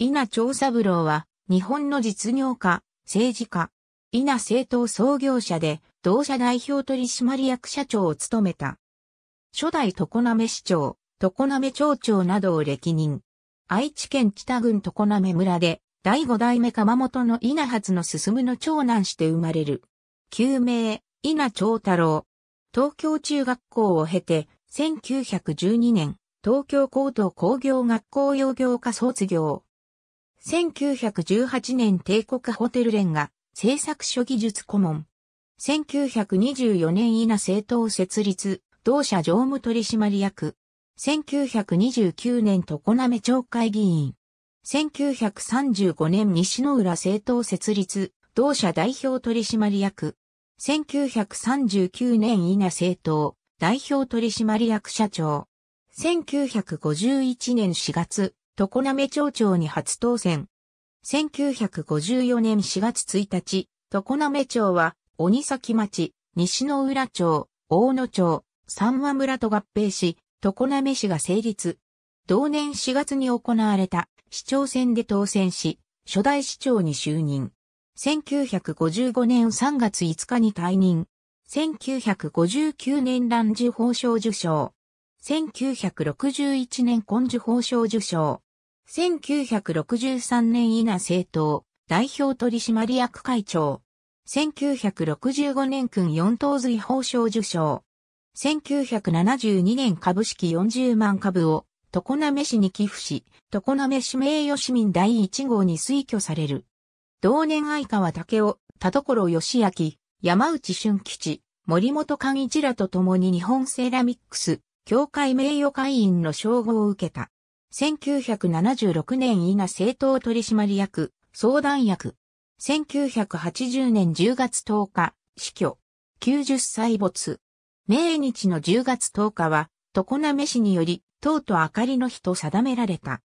稲長三郎は、日本の実業家、政治家、稲政党創業者で、同社代表取締役社長を務めた。初代常滑市長、常滑町長などを歴任。愛知県北郡常滑村で、第五代目鎌本の稲初の進の長男して生まれる。旧名、稲長太郎。東京中学校を経て、1912年、東京高等工業学校養業科卒業。1918年帝国ホテル連が製作所技術顧問。1924年伊那政党設立、同社常務取締役。1929年常滑町会議員。1935年西の浦政党設立、同社代表取締役。1939年伊那政党、代表取締役社長。1951年4月、常滑町長に初当選。1954年4月1日、常滑町は、鬼崎町、西の浦町、大野町、三和村と合併し、常滑市が成立。同年4月に行われた市長選で当選し、初代市長に就任。1955年3月5日に退任。1959年乱寿法奨受賞。1961年根寿法奨受賞。1963年伊奈政党、代表取締役会長。1965年君四等随法賞受賞。1972年株式40万株を、常滑市に寄付し、常滑市名誉市民第1号に推挙される。同年相川武雄、田所義明、山内俊吉、森本寛一らと共に日本セラミックス、協会名誉会員の称号を受けた。1976年伊賀政党取締役、相談役。1980年10月10日、死去。90歳没。命日の10月10日は、常滑市により、党と明かりの日と定められた。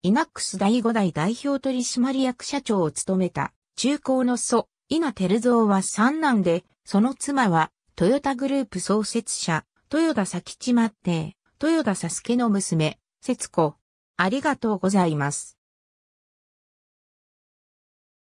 イナックス第5代代表取締役社長を務めた、中高の祖、稲照蔵は三男で、その妻は、トヨタグループ創設者、豊田佐吉末帝、豊田佐助の娘、節子、ありがとうございます。